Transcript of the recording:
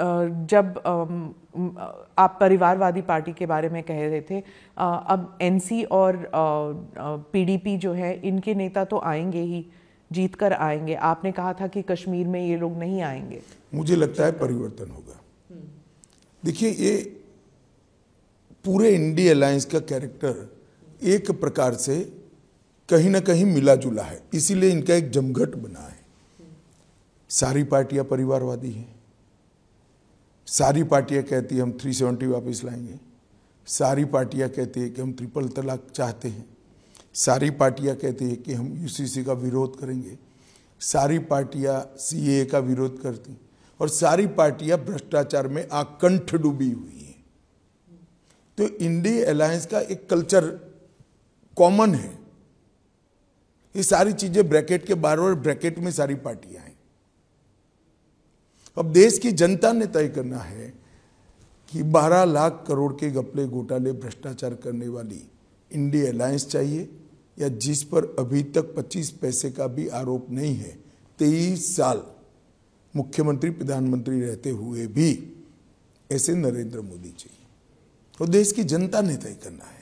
जब आप परिवारवादी पार्टी के बारे में कह रहे थे अब एनसी और पीडीपी जो है इनके नेता तो आएंगे ही जीत कर आएंगे आपने कहा था कि कश्मीर में ये लोग नहीं आएंगे मुझे लगता है परिवर्तन होगा देखिए ये पूरे इंडिया अलायंस का कैरेक्टर एक प्रकार से कहीं ना कहीं मिला जुला है इसीलिए इनका एक जमघट बना है सारी पार्टियां परिवारवादी हैं सारी पार्टियां कहती है हम 370 वापस लाएंगे सारी पार्टियां कहती है कि हम ट्रिपल तलाक चाहते हैं सारी पार्टियां कहती है कि हम यूसीसी का विरोध करेंगे सारी पार्टियां सीए का विरोध करती और सारी पार्टियां भ्रष्टाचार में आकंठ डूबी हुई हैं तो इंडी अलायंस का एक कल्चर कॉमन है ये सारी चीज़ें ब्रैकेट के बार और ब्रैकेट में सारी पार्टियां हैं अब देश की जनता ने तय करना है कि 12 लाख करोड़ के गपले घोटाले भ्रष्टाचार करने वाली इंडिया अलायंस चाहिए या जिस पर अभी तक 25 पैसे का भी आरोप नहीं है तेईस साल मुख्यमंत्री प्रधानमंत्री रहते हुए भी ऐसे नरेंद्र मोदी चाहिए तो देश की जनता ने तय करना है